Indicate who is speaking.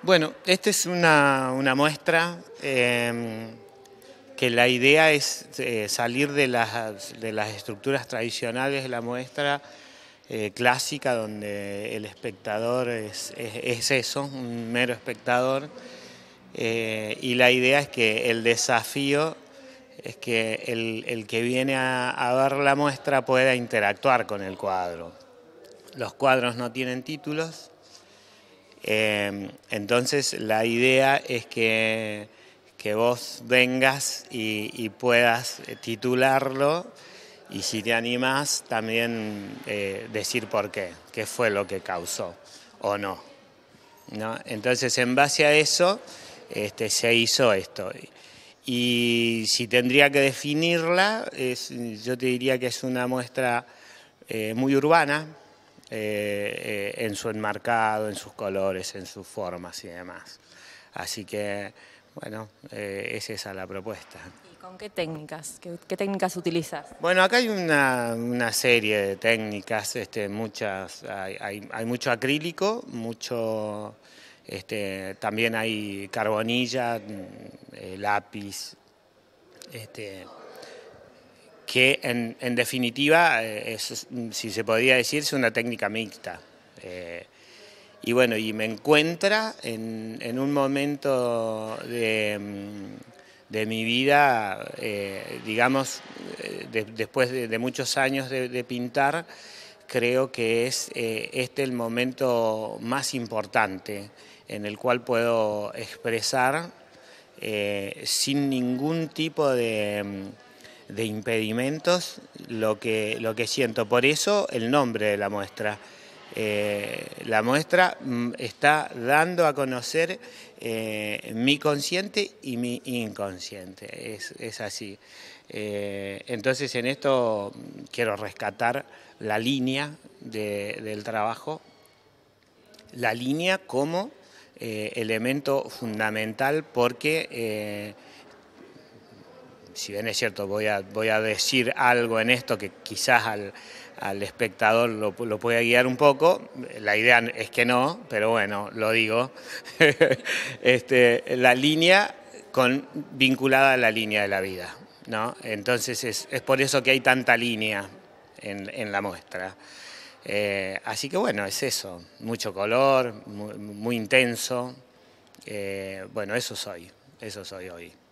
Speaker 1: Bueno, esta es una, muestra em, que la idea es eh, salir de las, de las, estructuras tradicionales de la muestra eh, clásica, donde el espectador es, eso, un mero espectador, eh, y la idea es que el desafío es que el, que viene a, a ver la muestra pueda interactuar con el cuadro. Los cuadros no tienen títulos, Em, entonces la idea es que, que vos vengas y, puedas eh, titularlo y si te animás también eh, decir por qué, qué fue lo que causó o no. Entonces en base a eso este, se hizo esto. Y si tendría que definirla, yo te diría que es una muestra eh, muy urbana, eh, eh, en su enmarcado, en sus colores, en sus formas y demás. Así que, bueno, eh, es esa la propuesta. ¿Y con qué técnicas? ¿Qué, técnicas utilizas? Bueno, acá hay una, serie de técnicas, este, muchas, hay, hay, mucho acrílico, mucho, este, también hay carbonilla, mm, eh, lápiz, este, que en, definitiva, eh, es, si se podría decir, es una técnica mixta. Eh, y bueno, y me encuentra en, un momento de, mm, mi vida, eh, digamos, después de, muchos años de, pintar, creo que es este el momento más importante en el cual puedo expresar sin ningún tipo de mm, de impedimentos lo que, lo que siento. Por eso el nombre de la muestra. Eh, la muestra mm, está dando a conocer eh, mi consciente y mi inconsciente, es, así. Eh, entonces en esto mm, quiero rescatar la línea del trabajo, la línea como elemento fundamental porque si bien es cierto, voy a, voy a decir algo en esto que quizás al, espectador lo, pueda guiar un poco, la idea es que no, pero bueno, lo digo, este, la línea con, vinculada a la línea de la vida. ¿no? Entonces es, por eso que hay tanta línea en, la muestra. Eh, así que bueno, es eso, mucho color, muy, intenso. Eh, bueno, eso soy, eso soy hoy.